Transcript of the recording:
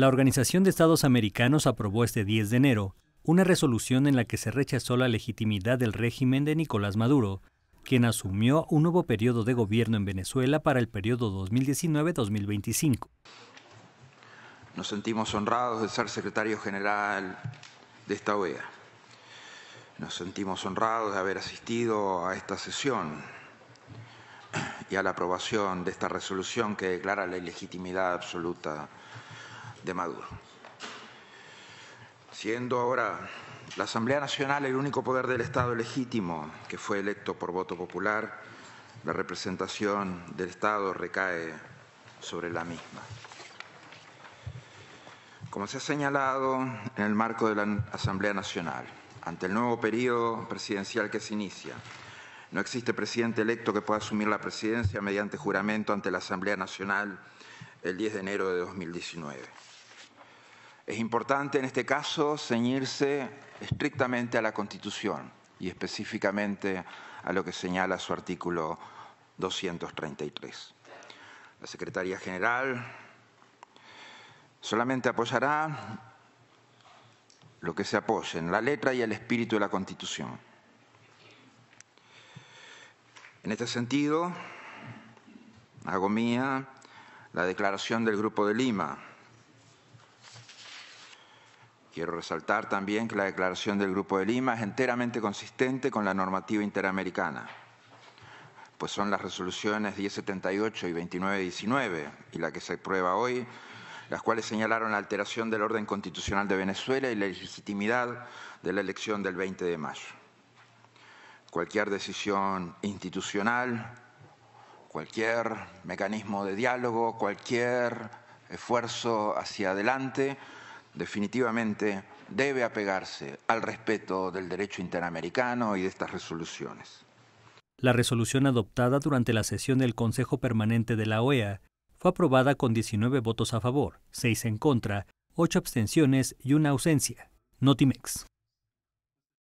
La Organización de Estados Americanos aprobó este 10 de enero una resolución en la que se rechazó la legitimidad del régimen de Nicolás Maduro, quien asumió un nuevo periodo de gobierno en Venezuela para el periodo 2019-2025. Nos sentimos honrados de ser secretario general de esta OEA. Nos sentimos honrados de haber asistido a esta sesión y a la aprobación de esta resolución que declara la ilegitimidad absoluta de Maduro. Siendo ahora la Asamblea Nacional el único poder del Estado legítimo que fue electo por voto popular, la representación del Estado recae sobre la misma. Como se ha señalado en el marco de la Asamblea Nacional, ante el nuevo periodo presidencial que se inicia, no existe presidente electo que pueda asumir la presidencia mediante juramento ante la Asamblea Nacional el 10 de enero de 2019. Es importante en este caso ceñirse estrictamente a la Constitución y específicamente a lo que señala su artículo 233. La Secretaría General solamente apoyará lo que se apoye en la letra y el espíritu de la Constitución. En este sentido, hago mía la declaración del Grupo de Lima, Quiero resaltar también que la declaración del Grupo de Lima es enteramente consistente con la normativa interamericana, pues son las resoluciones 1078 y 2919 y la que se aprueba hoy, las cuales señalaron la alteración del orden constitucional de Venezuela y la legitimidad de la elección del 20 de mayo. Cualquier decisión institucional, cualquier mecanismo de diálogo, cualquier esfuerzo hacia adelante definitivamente debe apegarse al respeto del derecho interamericano y de estas resoluciones. La resolución adoptada durante la sesión del Consejo Permanente de la OEA fue aprobada con 19 votos a favor, 6 en contra, 8 abstenciones y una ausencia. Notimex.